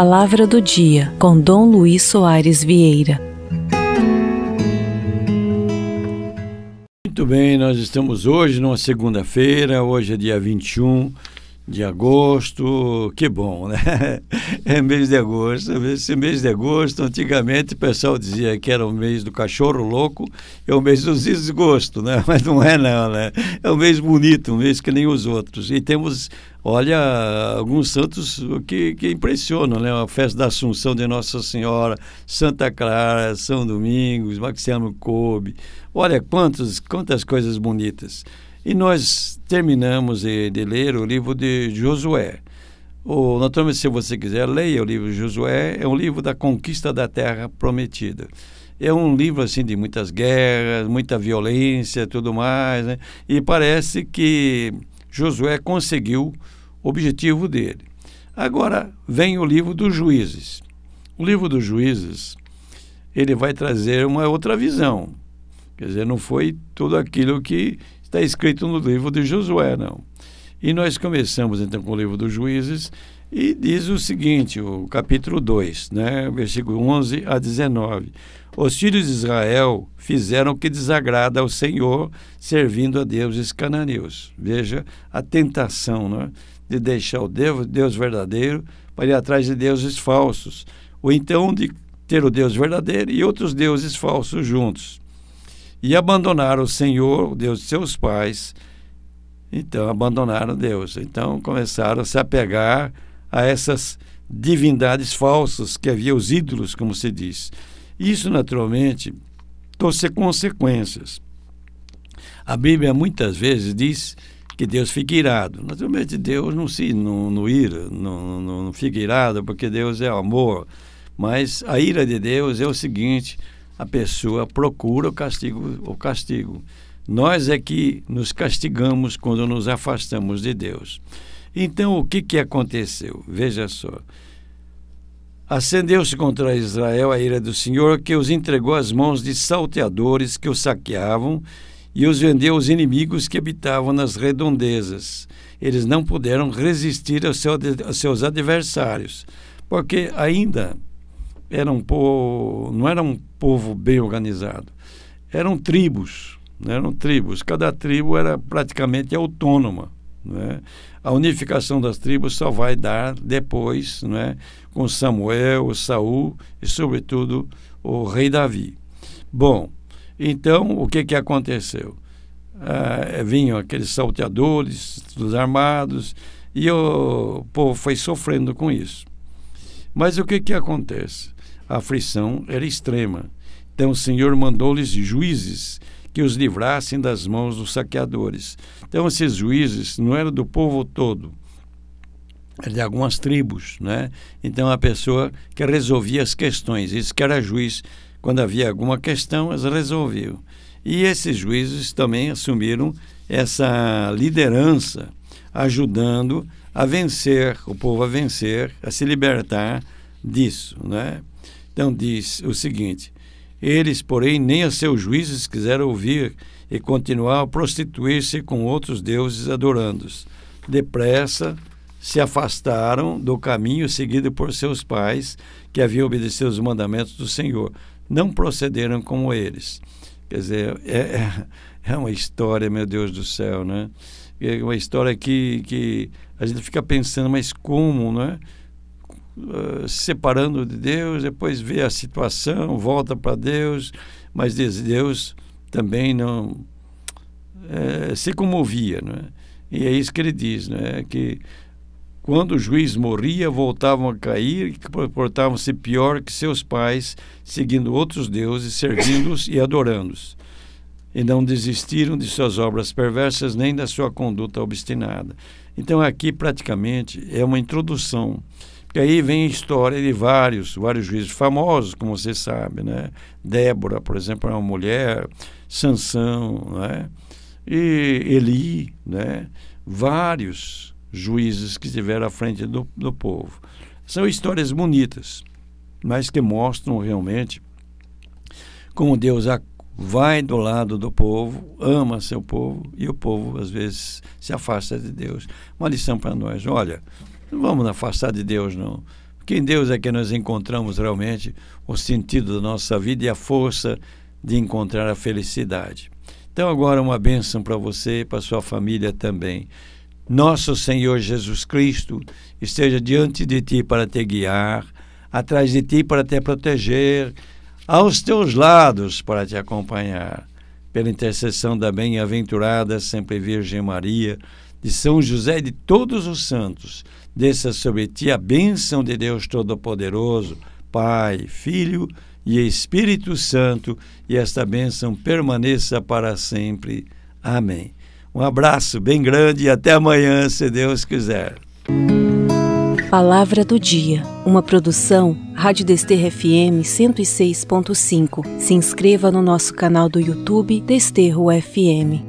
Palavra do Dia, com Dom Luiz Soares Vieira. Muito bem, nós estamos hoje numa segunda-feira, hoje é dia 21 de agosto, que bom, né? É mês de agosto. Esse mês de agosto, antigamente o pessoal dizia que era o mês do cachorro louco, é o mês dos desgosto, né? Mas não é não, né? É um mês bonito, um mês que nem os outros. E temos, olha, alguns santos que, que impressionam, né? A festa da Assunção de Nossa Senhora, Santa Clara, São Domingos, Maximiano Kobe. Olha quantos, quantas coisas bonitas. E nós terminamos de, ler o livro de Josué. O, naturalmente, se você quiser, leia o livro de Josué. É um livro da conquista da terra prometida é um livro assim de muitas guerras, muita violência, tudo mais, né? E parece que Josué conseguiu o objetivo dele. Agora vem o livro dos Juízes. O livro dos Juízes ele vai trazer uma outra visão. Quer dizer, não foi tudo aquilo que está escrito no livro de Josué, não. E nós começamos então com o livro dos Juízes e diz o seguinte, o capítulo 2, né, versículo 11 a 19. Os filhos de Israel fizeram o que desagrada ao Senhor, servindo a deuses cananeus. Veja a tentação né, de deixar o Deus, Deus verdadeiro para ir atrás de deuses falsos, ou então de ter o Deus verdadeiro e outros deuses falsos juntos e abandonaram o Senhor, o Deus de seus pais. Então, abandonaram Deus. Então, começaram a se apegar a essas divindades falsas que havia, os ídolos, como se diz. Isso, naturalmente, trouxe consequências. A Bíblia muitas vezes diz que Deus fica irado. Naturalmente, Deus não se não, não ira, não, não, não fica irado, porque Deus é amor. Mas a ira de Deus é o seguinte: a pessoa procura o castigo, o castigo. Nós é que nos castigamos quando nos afastamos de Deus. Então, o que, que aconteceu? Veja só. Acendeu-se contra Israel a ira do Senhor, que os entregou às mãos de salteadores que os saqueavam e os vendeu aos inimigos que habitavam nas redondezas. Eles não puderam resistir aos seus adversários, porque ainda era um povo, não era um povo bem organizado. Eram tribos, né? eram tribos. Cada tribo era praticamente autônoma. Né? A unificação das tribos só vai dar depois, né? com Samuel, Saul e, sobretudo, o rei Davi. Bom, então o que, que aconteceu? Ah, vinham aqueles salteadores, dos armados, e o povo foi sofrendo com isso. Mas o que, que acontece? a aflição era extrema. Então o Senhor mandou-lhes juízes que os livrassem das mãos dos saqueadores. Então esses juízes não eram do povo todo, eram de algumas tribos, né? Então a pessoa que resolvia as questões, isso que era juiz, quando havia alguma questão, as resolviam. E esses juízes também assumiram essa liderança, ajudando a vencer, o povo a vencer, a se libertar disso, né? Então diz o seguinte: Eles, porém, nem a seus juízes quiseram ouvir e continuaram a prostituir-se com outros deuses adorando-os. Depressa se afastaram do caminho seguido por seus pais, que haviam obedecido os mandamentos do Senhor. Não procederam como eles. Quer dizer, é, é, é uma história, meu Deus do céu, né? É uma história que, que a gente fica pensando, mas como, né? Eh, se separando de Deus, depois vê a situação, volta para Deus, mas diz, Deus também não eh, se comovia, é? E é isso que ele diz, né? Que quando o juiz morria, voltavam a cair e portavam-se pior que seus pais, seguindo outros deuses, servindo-os e adorando-os. E não desistiram de suas obras perversas nem da sua conduta obstinada. Então, aqui praticamente é uma introdução e aí vem a história de vários, vários juízes famosos, como você sabe, né? Débora, por exemplo, é uma mulher, Sansão, né? E Eli, né? Vários juízes que estiveram à frente do, do povo. São histórias bonitas, mas que mostram realmente como Deus vai do lado do povo, ama seu povo e o povo às vezes se afasta de Deus. Uma lição para nós, olha, não vamos afastar de Deus, não. Porque em Deus é que nós encontramos realmente o sentido da nossa vida e a força de encontrar a felicidade. Então, agora, uma bênção para você e para sua família também. Nosso Senhor Jesus Cristo esteja diante de ti para te guiar, atrás de ti para te proteger, aos teus lados para te acompanhar. Pela intercessão da bem-aventurada Sempre Virgem Maria, de São José e de todos os santos, desça sobre ti a bênção de Deus Todo-Poderoso, Pai, Filho e Espírito Santo, e esta bênção permaneça para sempre. Amém. Um abraço bem grande e até amanhã, se Deus quiser. Palavra do Dia, uma produção Rádio Desterro FM 106.5. Se inscreva no nosso canal do YouTube Desterro FM.